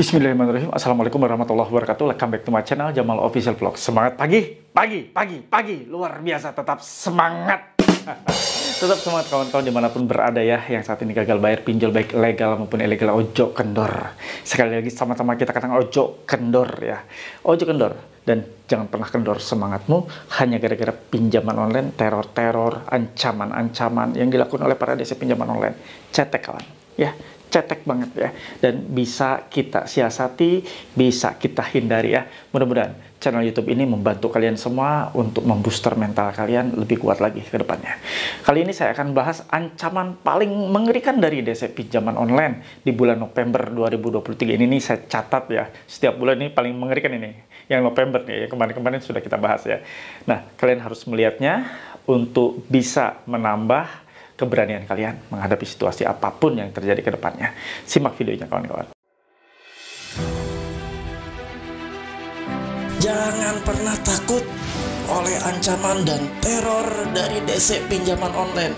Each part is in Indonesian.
Bismillahirrahmanirrahim. Assalamualaikum warahmatullahi wabarakatuh. Welcome back to my channel Jamal Official Vlog. Semangat pagi, pagi, pagi, pagi. Luar biasa, tetap semangat. tetap semangat kawan-kawan dimanapun berada ya yang saat ini gagal bayar pinjol baik legal maupun ilegal ojo kendor sekali lagi sama-sama kita katakan ojo kendor ya ojo kendor dan jangan pernah kendor semangatmu hanya gara-gara pinjaman online teror-teror ancaman-ancaman yang dilakukan oleh para desa pinjaman online cetek kawan ya cetek banget ya dan bisa kita siasati, bisa kita hindari ya. Mudah-mudahan channel YouTube ini membantu kalian semua untuk membooster mental kalian lebih kuat lagi ke depannya. Kali ini saya akan bahas ancaman paling mengerikan dari DC pinjaman online di bulan November 2023 ini nih saya catat ya. Setiap bulan ini paling mengerikan ini. Yang November nih, kemarin-kemarin sudah kita bahas ya. Nah, kalian harus melihatnya untuk bisa menambah keberanian kalian menghadapi situasi apapun yang terjadi ke depannya. Simak videonya kawan-kawan. Jangan pernah takut oleh ancaman dan teror dari DC pinjaman online.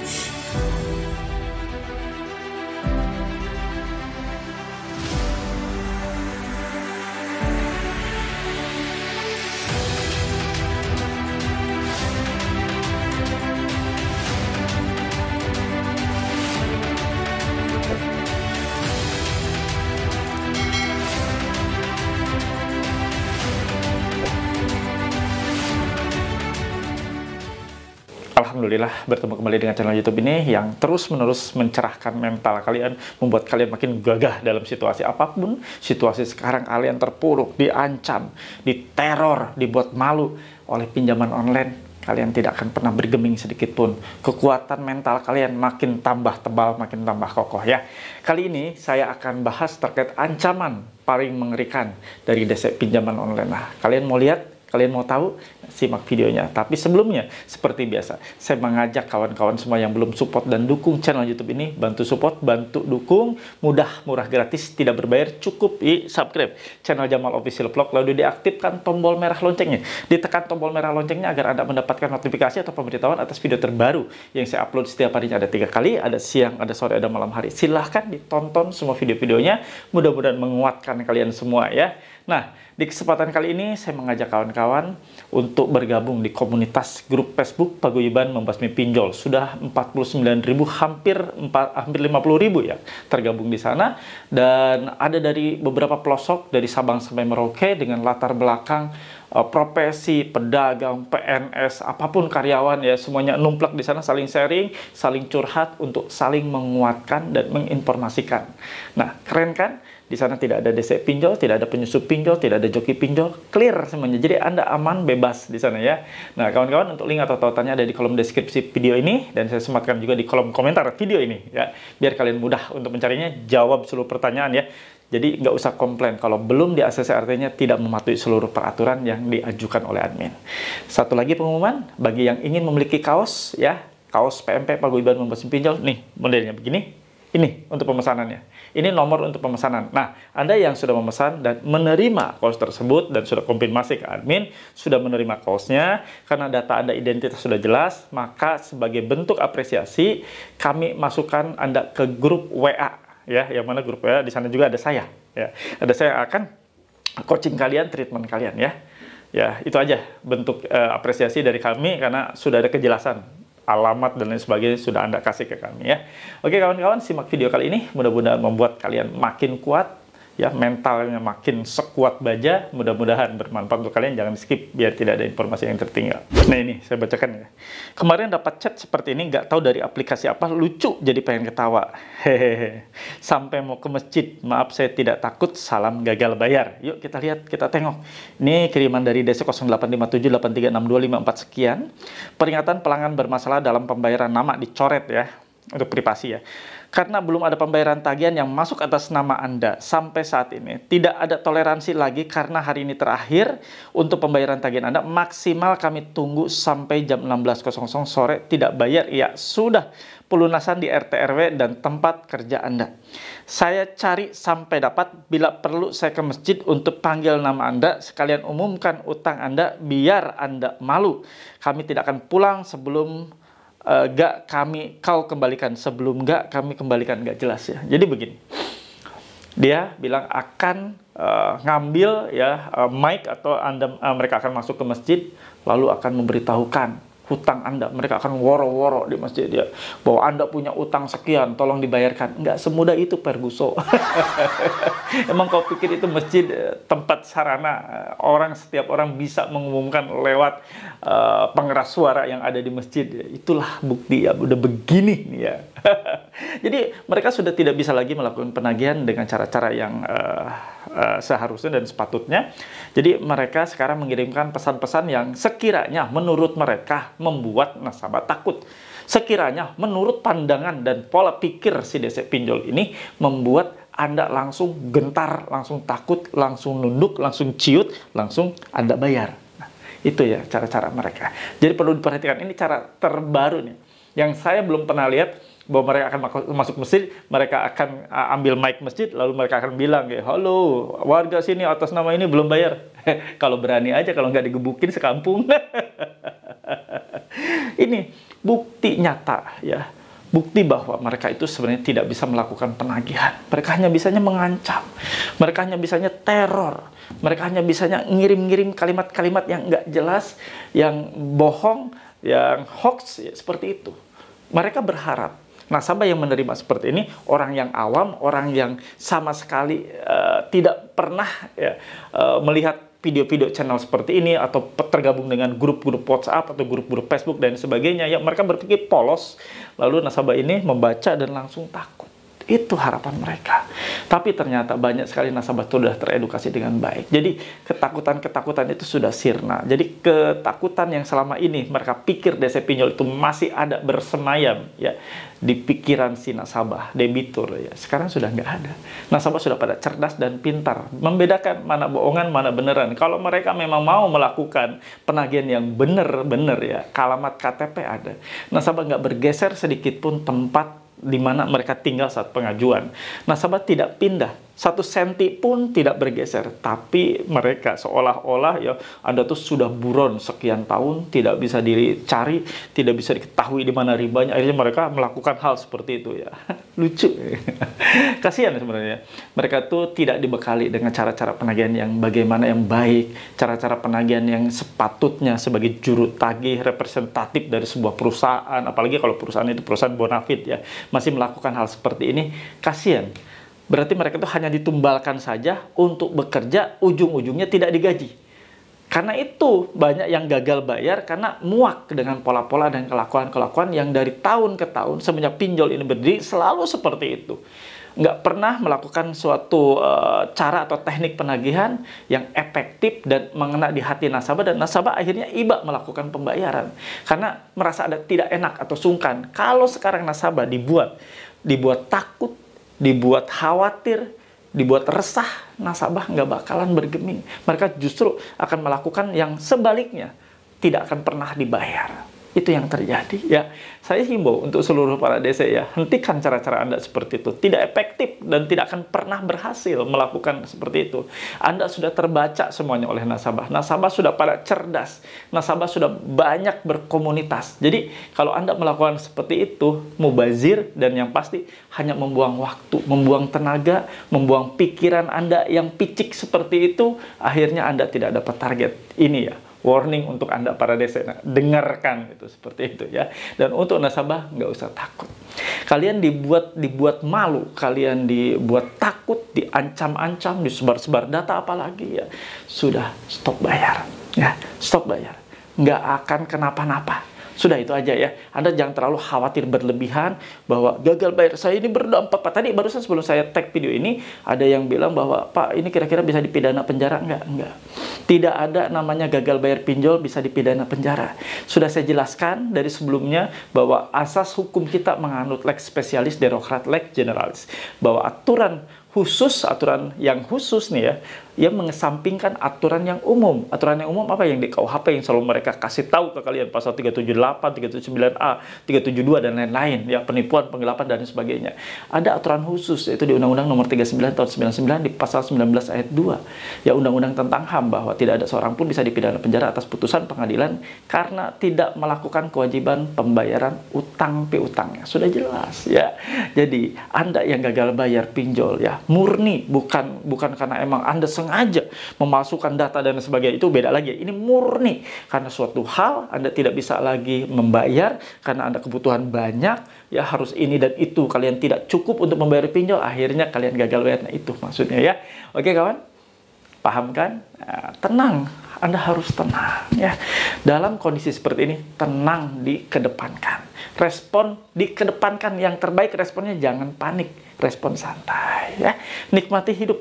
Alhamdulillah bertemu kembali dengan channel YouTube ini yang terus-menerus mencerahkan mental kalian, membuat kalian makin gagah dalam situasi apapun. Situasi sekarang kalian terpuruk, diancam, diteror, dibuat malu oleh pinjaman online. Kalian tidak akan pernah bergeming sedikit pun. Kekuatan mental kalian makin tambah tebal, makin tambah kokoh ya. Kali ini saya akan bahas terkait ancaman paling mengerikan dari desa pinjaman online. Nah, kalian mau lihat Kalian mau tahu? Simak videonya. Tapi sebelumnya, seperti biasa, saya mengajak kawan-kawan semua yang belum support dan dukung channel YouTube ini, bantu support, bantu dukung, mudah, murah, gratis, tidak berbayar, cukup di subscribe channel Jamal Official Vlog, lalu diaktifkan tombol merah loncengnya. Ditekan tombol merah loncengnya agar Anda mendapatkan notifikasi atau pemberitahuan atas video terbaru yang saya upload setiap harinya. Ada tiga kali, ada siang, ada sore, ada malam hari. Silahkan ditonton semua video-videonya, mudah-mudahan menguatkan kalian semua ya. Nah, di kesempatan kali ini saya mengajak kawan-kawan untuk bergabung di komunitas grup Facebook Paguyuban Membasmi Pinjol. Sudah 49.000 hampir 4, hampir 50.000 ya tergabung di sana dan ada dari beberapa pelosok dari Sabang sampai Merauke dengan latar belakang eh, profesi, pedagang, PNS, apapun karyawan ya semuanya numplak di sana saling sharing, saling curhat untuk saling menguatkan dan menginformasikan. Nah, keren kan? Di sana tidak ada DC pinjol, tidak ada penyusup pinjol, tidak ada joki pinjol. Clear semuanya. Jadi Anda aman, bebas di sana ya. Nah, kawan-kawan untuk link atau tautannya ada di kolom deskripsi video ini dan saya sematkan juga di kolom komentar video ini ya. Biar kalian mudah untuk mencarinya, jawab seluruh pertanyaan ya. Jadi nggak usah komplain kalau belum di ACC artinya tidak mematuhi seluruh peraturan yang diajukan oleh admin. Satu lagi pengumuman, bagi yang ingin memiliki kaos ya, kaos PMP Paguyuban Membesin Pinjol, nih modelnya begini, ini untuk pemesanannya. Ini nomor untuk pemesanan. Nah, Anda yang sudah memesan dan menerima kaos tersebut dan sudah konfirmasi ke admin, sudah menerima kaosnya, karena data Anda identitas sudah jelas, maka sebagai bentuk apresiasi, kami masukkan Anda ke grup WA. Ya, yang mana grup WA, di sana juga ada saya. Ya, ada saya akan coaching kalian, treatment kalian ya. Ya, itu aja bentuk uh, apresiasi dari kami karena sudah ada kejelasan alamat dan lain sebagainya sudah Anda kasih ke kami ya. Oke kawan-kawan, simak video kali ini. Mudah-mudahan membuat kalian makin kuat, ya mentalnya makin sekuat baja mudah-mudahan bermanfaat untuk kalian jangan skip biar tidak ada informasi yang tertinggal nah ini saya bacakan ya kemarin dapat chat seperti ini nggak tahu dari aplikasi apa lucu jadi pengen ketawa hehehe sampai mau ke masjid maaf saya tidak takut salam gagal bayar yuk kita lihat kita tengok ini kiriman dari DC 0857836254 sekian peringatan pelanggan bermasalah dalam pembayaran nama dicoret ya untuk privasi ya karena belum ada pembayaran tagihan yang masuk atas nama Anda sampai saat ini. Tidak ada toleransi lagi karena hari ini terakhir untuk pembayaran tagihan Anda. Maksimal kami tunggu sampai jam 16.00 sore tidak bayar. Ya sudah pelunasan di RT RW dan tempat kerja Anda. Saya cari sampai dapat bila perlu saya ke masjid untuk panggil nama Anda sekalian umumkan utang Anda biar Anda malu. Kami tidak akan pulang sebelum uh, gak kami kau kembalikan sebelum gak kami kembalikan gak jelas ya jadi begini dia bilang akan uh, ngambil ya uh, mic atau anda uh, mereka akan masuk ke masjid lalu akan memberitahukan hutang Anda. Mereka akan woro-woro di masjid dia. Ya. Bahwa Anda punya utang sekian, tolong dibayarkan. Enggak semudah itu Perguso. Emang kau pikir itu masjid eh, tempat sarana eh, orang setiap orang bisa mengumumkan lewat uh, pengeras suara yang ada di masjid. Itulah bukti ya, udah begini nih ya. Jadi mereka sudah tidak bisa lagi melakukan penagihan dengan cara-cara yang uh, Eh, seharusnya dan sepatutnya. Jadi mereka sekarang mengirimkan pesan-pesan yang sekiranya menurut mereka membuat nasabah takut. Sekiranya menurut pandangan dan pola pikir si DC pinjol ini membuat anda langsung gentar, langsung takut, langsung nunduk, langsung ciut, langsung Anda bayar. Nah, itu ya cara-cara mereka. Jadi perlu diperhatikan, ini cara terbaru nih. Yang saya belum pernah lihat, bahwa mereka akan masuk masjid, mereka akan ambil mic masjid, lalu mereka akan bilang, halo warga sini atas nama ini belum bayar. kalau berani aja, kalau nggak digebukin sekampung. ini bukti nyata ya, bukti bahwa mereka itu sebenarnya tidak bisa melakukan penagihan. Mereka hanya bisanya mengancam, mereka hanya bisanya teror, mereka hanya bisanya ngirim-ngirim kalimat-kalimat yang nggak jelas, yang bohong, yang hoax, ya, seperti itu. Mereka berharap Nasabah yang menerima seperti ini orang yang awam, orang yang sama sekali uh, tidak pernah ya, uh, melihat video-video channel seperti ini atau tergabung dengan grup-grup WhatsApp atau grup-grup Facebook dan sebagainya ya mereka berpikir polos lalu nasabah ini membaca dan langsung takut itu harapan mereka. Tapi ternyata banyak sekali nasabah itu sudah teredukasi dengan baik. Jadi ketakutan-ketakutan itu sudah sirna. Jadi ketakutan yang selama ini mereka pikir DC pinjol itu masih ada bersemayam ya di pikiran si nasabah, debitur ya. Sekarang sudah nggak ada. Nasabah sudah pada cerdas dan pintar membedakan mana bohongan, mana beneran. Kalau mereka memang mau melakukan penagihan yang benar-benar ya, alamat KTP ada. Nasabah nggak bergeser sedikit pun tempat di mana mereka tinggal saat pengajuan. Nasabah tidak pindah satu senti pun tidak bergeser. Tapi mereka seolah-olah ya Anda tuh sudah buron sekian tahun, tidak bisa dicari, tidak bisa diketahui di mana ribanya. Akhirnya mereka melakukan hal seperti itu ya. Lucu. Kasihan sebenarnya. Mereka tuh tidak dibekali dengan cara-cara penagihan yang bagaimana yang baik, cara-cara penagihan yang sepatutnya sebagai juru tagih representatif dari sebuah perusahaan, apalagi kalau perusahaan itu perusahaan bonafit ya, masih melakukan hal seperti ini, kasihan Berarti mereka itu hanya ditumbalkan saja untuk bekerja, ujung-ujungnya tidak digaji. Karena itu banyak yang gagal bayar karena muak dengan pola-pola dan kelakuan-kelakuan yang dari tahun ke tahun semenjak pinjol ini berdiri selalu seperti itu. Nggak pernah melakukan suatu e, cara atau teknik penagihan yang efektif dan mengena di hati nasabah dan nasabah akhirnya iba melakukan pembayaran karena merasa ada tidak enak atau sungkan. Kalau sekarang nasabah dibuat dibuat takut dibuat khawatir, dibuat resah, nasabah nggak bakalan bergeming. Mereka justru akan melakukan yang sebaliknya, tidak akan pernah dibayar itu yang terjadi ya saya himbau untuk seluruh para desa ya hentikan cara-cara anda seperti itu tidak efektif dan tidak akan pernah berhasil melakukan seperti itu anda sudah terbaca semuanya oleh nasabah nasabah sudah pada cerdas nasabah sudah banyak berkomunitas jadi kalau anda melakukan seperti itu mubazir dan yang pasti hanya membuang waktu membuang tenaga membuang pikiran anda yang picik seperti itu akhirnya anda tidak dapat target ini ya warning untuk Anda para desainer. Dengarkan itu seperti itu ya. Dan untuk nasabah nggak usah takut. Kalian dibuat dibuat malu, kalian dibuat takut, diancam-ancam, disebar-sebar data apalagi ya. Sudah stop bayar. Ya, stop bayar. Nggak akan kenapa-napa. Sudah itu aja ya. Anda jangan terlalu khawatir berlebihan bahwa gagal bayar saya ini berdampak. Pak, tadi barusan sebelum saya tag video ini ada yang bilang bahwa Pak ini kira-kira bisa dipidana penjara nggak? Nggak. Tidak ada namanya gagal bayar pinjol bisa dipidana penjara. Sudah saya jelaskan dari sebelumnya bahwa asas hukum kita menganut lex spesialis, derokrat, lex generalis. Bahwa aturan khusus, aturan yang khusus nih ya, yang mengesampingkan aturan yang umum. Aturan yang umum apa yang di KUHP yang selalu mereka kasih tahu ke kalian pasal 378, 379A, 372 dan lain-lain ya penipuan, penggelapan dan sebagainya. Ada aturan khusus yaitu di Undang-Undang Nomor 39 tahun 99 di pasal 19 ayat 2 ya Undang-Undang tentang HAM bahwa tidak ada seorang pun bisa dipidana penjara atas putusan pengadilan karena tidak melakukan kewajiban pembayaran utang piutangnya. Sudah jelas ya. Jadi Anda yang gagal bayar pinjol ya murni bukan bukan karena emang Anda sengaja memasukkan data dan sebagainya itu beda lagi. Ini murni karena suatu hal Anda tidak bisa lagi membayar karena Anda kebutuhan banyak, ya harus ini dan itu. Kalian tidak cukup untuk membayar pinjol, akhirnya kalian gagal bayar. Nah, itu maksudnya ya. Oke, kawan? Paham kan? Nah, tenang, anda harus tenang ya. Dalam kondisi seperti ini, tenang dikedepankan. Respon dikedepankan yang terbaik responnya jangan panik, respon santai ya. Nikmati hidup.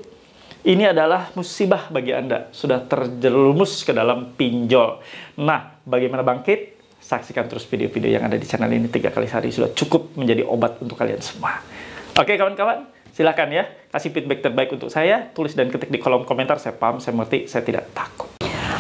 Ini adalah musibah bagi Anda, sudah terjerumus ke dalam pinjol. Nah, bagaimana bangkit? Saksikan terus video-video yang ada di channel ini tiga kali sehari sudah cukup menjadi obat untuk kalian semua. Oke kawan-kawan, silahkan ya kasih feedback terbaik untuk saya, tulis dan ketik di kolom komentar, saya paham, saya mengerti, saya tidak takut.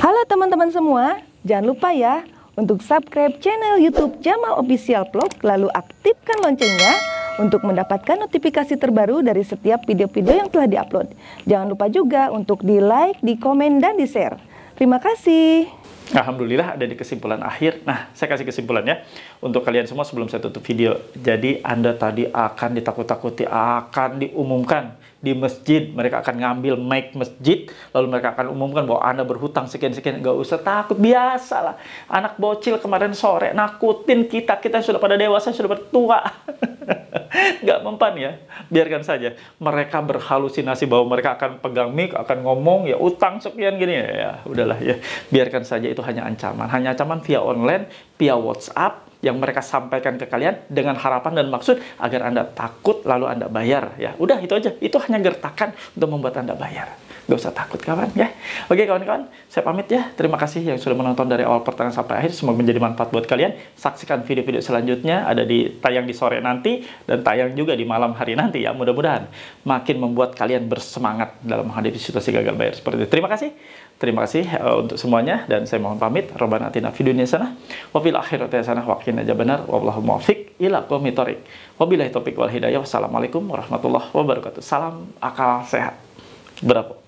Halo teman-teman semua, jangan lupa ya untuk subscribe channel YouTube Jamal Official Vlog, lalu aktifkan loncengnya untuk mendapatkan notifikasi terbaru dari setiap video-video yang telah diupload. Jangan lupa juga untuk di like, di komen, dan di share. Terima kasih. Alhamdulillah ada di kesimpulan akhir. Nah, saya kasih kesimpulannya untuk kalian semua sebelum saya tutup video. Jadi Anda tadi akan ditakut-takuti, akan diumumkan di masjid, mereka akan ngambil mic masjid, lalu mereka akan umumkan bahwa Anda berhutang sekian-sekian, gak usah takut, biasa lah Anak bocil kemarin sore nakutin kita, kita sudah pada dewasa, sudah bertua. gak mempan ya, biarkan saja. Mereka berhalusinasi bahwa mereka akan pegang mic, akan ngomong, ya utang sekian gini, ya, ya udahlah ya, biarkan saja itu hanya ancaman. Hanya ancaman via online, via WhatsApp, yang mereka sampaikan ke kalian dengan harapan dan maksud agar Anda takut lalu Anda bayar ya. Udah itu aja. Itu hanya gertakan untuk membuat Anda bayar. Gak usah takut kawan ya. Oke kawan-kawan, saya pamit ya. Terima kasih yang sudah menonton dari awal pertengahan sampai akhir. Semoga menjadi manfaat buat kalian. Saksikan video-video selanjutnya ada di tayang di sore nanti dan tayang juga di malam hari nanti ya. Mudah-mudahan makin membuat kalian bersemangat dalam menghadapi situasi gagal bayar seperti itu. Terima kasih. Terima kasih uh, untuk semuanya dan saya mohon pamit. Robana atina video ini sana wa fil akhirati sana. Wakin aja benar. Wallahu muafiq ila komitorik. thoriq. Wabillahi wal hidayah. Wassalamualaikum warahmatullahi wabarakatuh. Salam akal sehat. Berapa?